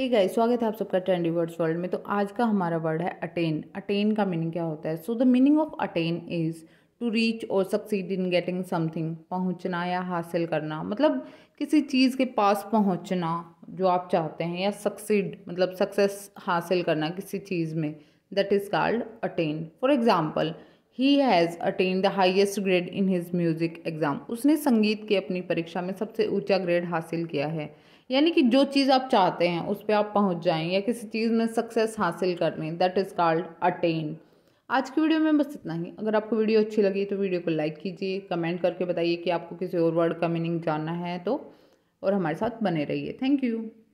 ठीक है स्वागत है आप सबका ट्रेंडी वर्ड्स वर्ल्ड में तो आज का हमारा वर्ड है अटेन अटेन का मीनिंग क्या होता है so the meaning of attain is to reach और सक्सीड इन गेटिंग समथिंग पहुंचना या हासिल करना मतलब किसी चीज़ के पास पहुंचना जो आप चाहते हैं या सक्सीड मतलब सक्सेस हासिल करना किसी चीज़ में that is called attain for example he has attain the highest grade in his music exam उसने संगीत की अपनी परीक्षा में सबसे ऊंचा ग्रेड हासिल किया है यानी कि जो चीज़ आप चाहते हैं उस पर आप पहुंच जाएं या किसी चीज़ में सक्सेस हासिल कर लें दैट इज़ कॉल्ड अटेन आज की वीडियो में बस इतना ही अगर आपको वीडियो अच्छी लगी तो वीडियो को लाइक कीजिए कमेंट करके बताइए कि आपको किसी और वर्ड का मीनिंग जानना है तो और हमारे साथ बने रहिए थैंक यू